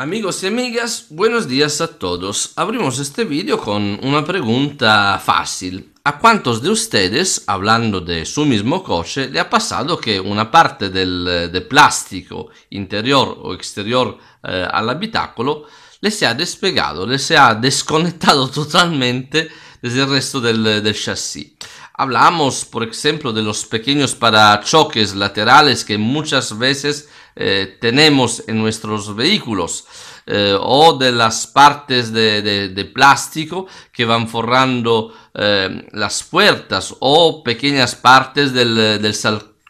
Amigos y amigas, buenos días a todos. Abrimos este vídeo con una pregunta fácil. ¿A cuántos de ustedes, hablando de su mismo coche, le ha pasado que una parte del, eh, plástico interior o exterior eh, al habitáculo le se ha despegado, le se ha desconectado totalmente desde el resto del, eh, del chasis? Hablamos, por ejemplo, de los pequeños parachoques laterales que muchas veces eh, tenemos en nuestros vehículos eh, o de las partes de, plástico que van forrando eh, las puertas o pequeñas partes del,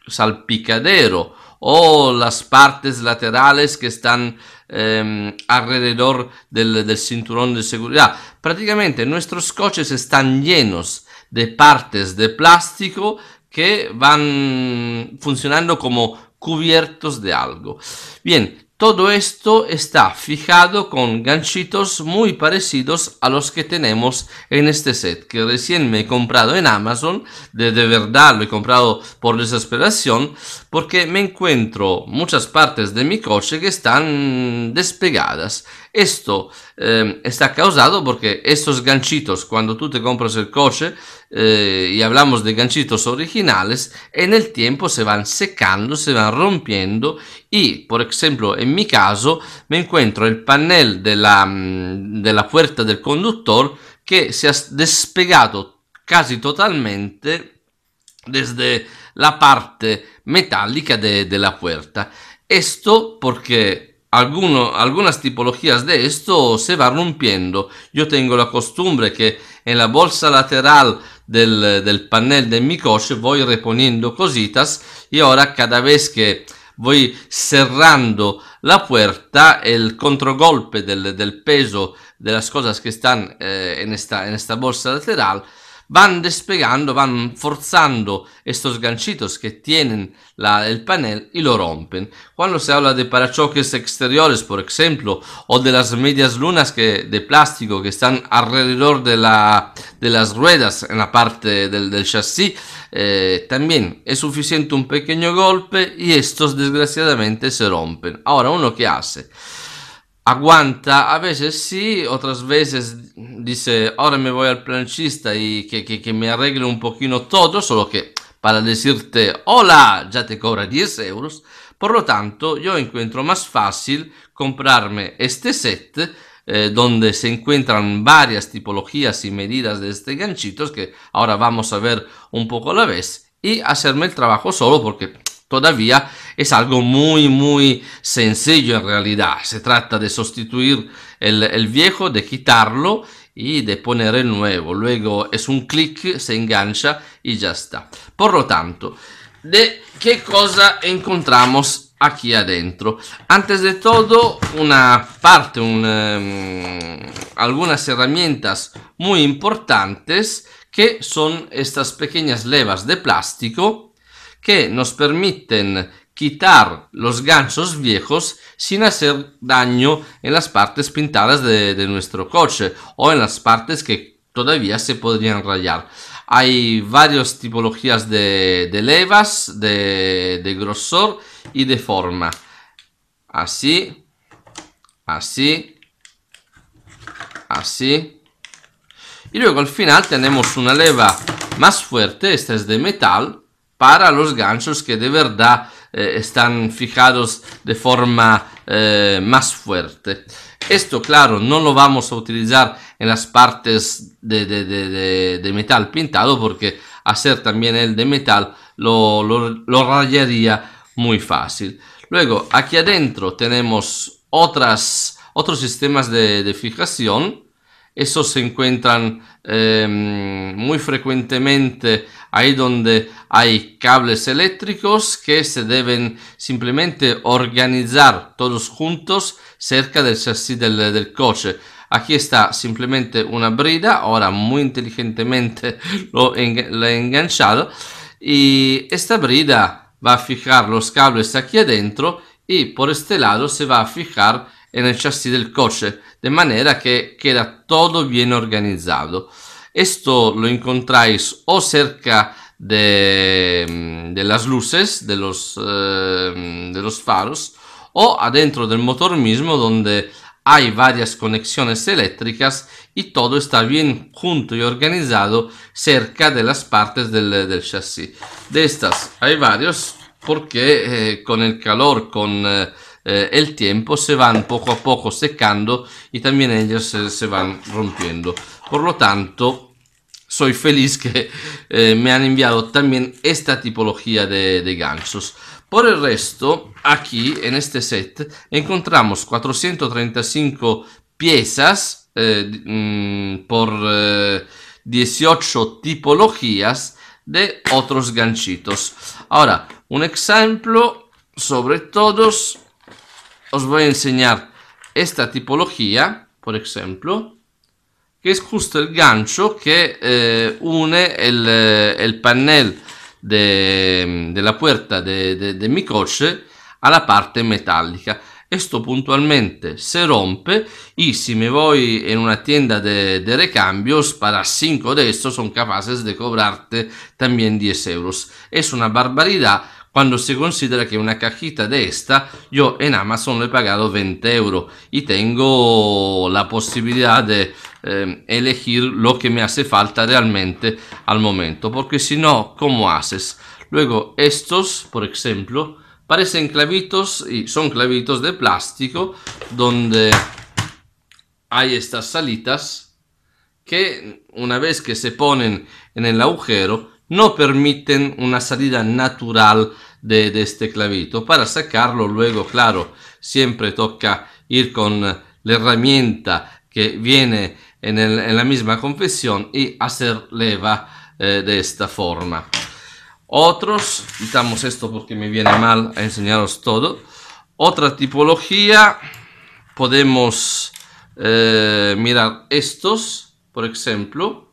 salpicadero o las partes laterales que están em, alrededor del, del, cinturón de seguridad. Prácticamente nuestros coches están llenos de partes de plástico que van funcionando como cubiertos de algo. Bien, todo esto está fijado con ganchitos muy parecidos a los que tenemos en este set, que recién me he comprado en Amazon, de, verdad lo he comprado por desesperación, porque me encuentro muchas partes de mi coche que están despegadas. Esto eh, está causado porque estos ganchitos, cuando tú te compras el coche eh, y hablamos de ganchitos originales, en el tiempo se van secando, se van rompiendo y, por ejemplo, en mi caso, me encuentro el panel de la, mm, de la puerta del conductor que se ha despegado casi totalmente desde la parte metálica de, de la puerta. Esto porque Alguno, algunas tipologías de esto se va rompiendo. Yo tengo la costumbre que en la bolsa lateral del, del panel de mi coche voy reponiendo cositas y ahora cada vez que voy cerrando la puerta, el controgolpe del, del peso de las cosas que están eh, en, esta, en esta bolsa lateral van despegando, van forzando estos ganchitos que tienen el panel y lo rompen. Cuando se habla de parachoques exteriores, por ejemplo, o de las medias lunas que, de plástico que están alrededor de, las ruedas en la parte del, chasis, eh, también es suficiente un pequeño golpe y estos desgraciadamente se rompen. Ahora, uno que hace? aguanta, a veces sí, altre veces dice, ora me voy al planchista y che, que, que me arregle un poquito tutto, solo che para decirte hola già te cobra 10 euros. Por lo tanto, io encuentro más fácil comprarme este set eh, donde se encuentran varias tipologías y medidas de este ganchitos que ahora vamos a ver un poco a la vez e hacerme il trabajo solo Perché... Todavía es algo muy muy sencillo en realidad. Se trata de sustituir el, viejo, de quitarlo y de poner el nuevo. Luego es un clic, se engancha y ya está. Por lo tanto, ¿de qué cosa encontramos aquí adentro. Antes de todo, una parte, un, em, algunas herramientas muy importantes que son estas pequeñas levas de plástico que nos permiten quitar los ganchos viejos sin hacer daño en las partes pintadas de, nuestro coche o en las partes que todavía se podrían rayar hay varias tipologías de, levas, de, de, grosor y de forma. Así, así, así. Y luego al final tenemos una leva más fuerte, esta es de metal, para los ganchos que de verdad eh, están fijados de forma eh, más fuerte. Esto, claro, no lo vamos a utilizar en las partes de, metal pintado porque hacer también el de metal lo, lo, rayaría muy fácil. Luego, aquí adentro tenemos otras, otros sistemas de fijación esos se encuentran em, muy frecuentemente ahí donde hay cables eléctricos que se deben simplemente organizar todos juntos cerca del chasis del, coche. Aquí está simplemente una brida, ahora muy inteligentemente lo, he enganchado y esta brida va a fijar los cables aquí adentro y por este lado se va a fijar en el chasis del coche, de manera que queda todo bien organizado. Esto lo encontráis o cerca de, mm, las luces, de los, eh, de los faros, o adentro del motor mismo donde hay varias conexiones eléctricas y todo está bien junto y organizado cerca de las partes del, eh, chasis. De estas hay varios porque eh, con el calor, con el eh, e tiempo se van poco a poco secando y también ellos se, van rompiendo. Por lo tanto, soy feliz que eh, me han enviado también esta tipología de, ganchos. Por el resto, aquí en este set encontramos 435 piezas eh, mm, por 18 tipologías de otros ganchitos. Ahora, un ejemplo sobre todos os voy a enseñar esta tipología, por ejemplo, que es justo el gancho que eh, une eh, el panel de, la puerta de, de, mi coche a la parte metálica. Esto puntualmente se rompe y si me voy en una tienda de, de recambios para 5 de estos son capaces de cobrarte también 10 euros. Es una barbaridad cuando se considera que una cajita de esta, yo en Amazon le he pagado 20 euros y tengo la posibilidad de em, elegir lo que me hace falta realmente al momento, porque si no, ¿cómo haces? Luego, estos, por ejemplo, parecen clavitos y son clavitos de plástico donde hay estas salitas que una vez que se ponen en el agujero no permiten una salida natural de, este clavito. Para sacarlo luego, claro, siempre toca ir con eh, la herramienta que viene en, la misma confesión y hacer leva eh, de esta forma. Otros, quitamos esto porque me viene mal a enseñaros todo. Otra tipología, podemos eh, mirar estos, por ejemplo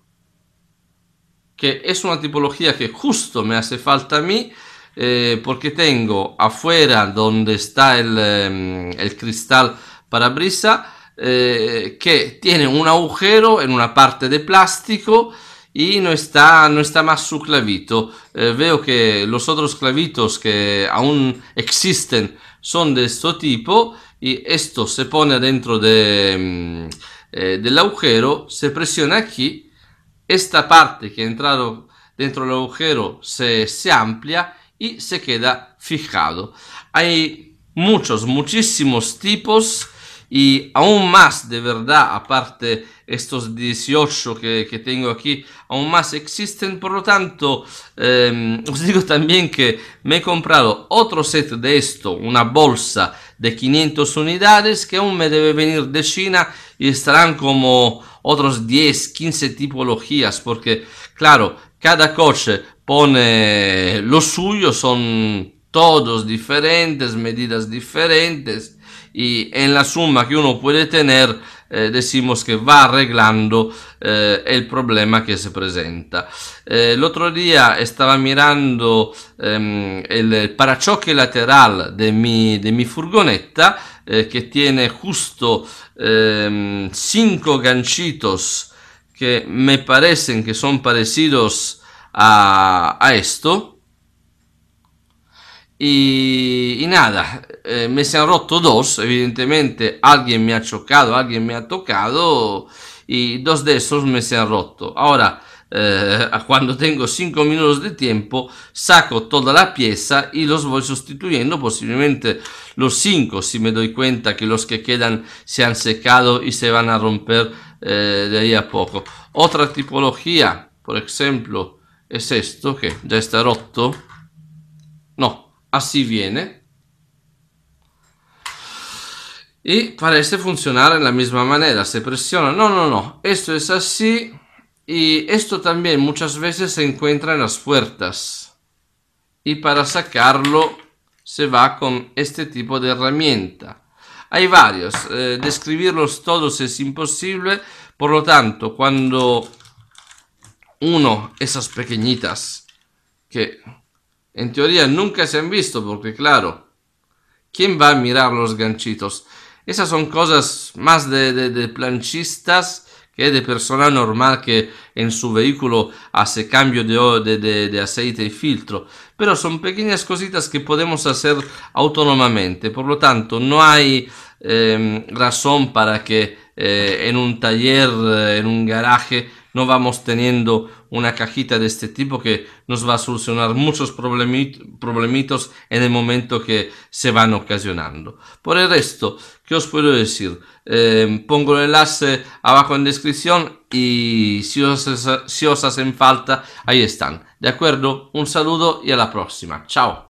que es una tipología que justo me hace falta a mí, eh, porque tengo afuera donde está el, em, cristal parabrisa, brisa. Eh, que tiene un agujero en una parte de plástico y no está, más su clavito. Eh, veo que los otros clavitos que aún existen son de este tipo y esto se pone dentro de, em, del agujero, se presiona aquí esta parte que ha entrado dentro del agujero se, se amplia y se queda fijado. Hay muchos, muchísimos tipos y aún más de verdad, aparte estos 18 que, tengo aquí, aún más existen. Por lo tanto, em, os digo también que me he comprado otro set de esto, una bolsa de 500 unidades que aún me debe venir de China y estarán como otros 10, 15 tipologías, porque claro, cada coche pone lo suyo, son todos diferentes, medidas diferentes y en la suma que uno puede tener eh, decimos que va arreglando eh, el problema que se presenta. Eh, el otro día estaba eh, mirando ehm, el parachoque lateral de mi, de mi furgoneta que eh, tiene justo 5 ehm, ganchitos que me parecen que son parecidos a, a esto. Y, nada, eh, me se han roto dos, evidentemente alguien me ha chocado, alguien me ha tocado y dos de esos me se han roto. Ahora, eh, cuando tengo cinco minutos de tiempo, saco toda la pieza y los voy sustituyendo, posiblemente los cinco, si me doy cuenta que los que quedan se han secado y se van a romper eh, de ahí a poco. Otra tipología, por ejemplo, es esto que ya está roto así viene. Y parece funcionar de la misma manera, se presiona, no, no, no, esto es así y esto también muchas veces se encuentra en las puertas. Y para sacarlo se va con este tipo de herramienta. Hay varios, eh, describirlos todos es imposible, por lo tanto, cuando uno, esas pequeñitas que en teoría nunca se han visto porque claro, ¿quién va a mirar los ganchitos? Esas son cosas más de, planchistas que de persona normal que en su vehículo hace cambio de, aceite y filtro. Pero son pequeñas cositas que podemos hacer autónomamente. Por lo tanto, no hay em, razón para que eh, en un taller, eh, en un garaje, no vamos teniendo una cajita de este tipo que nos va a solucionar muchos problemitos en el momento que se van ocasionando. Por el resto, ¿qué os puedo decir? Em, pongo el enlace abajo en descripción y si os, si os hacen falta, ahí están. ¿De acuerdo? Un saludo y a la próxima. Chao.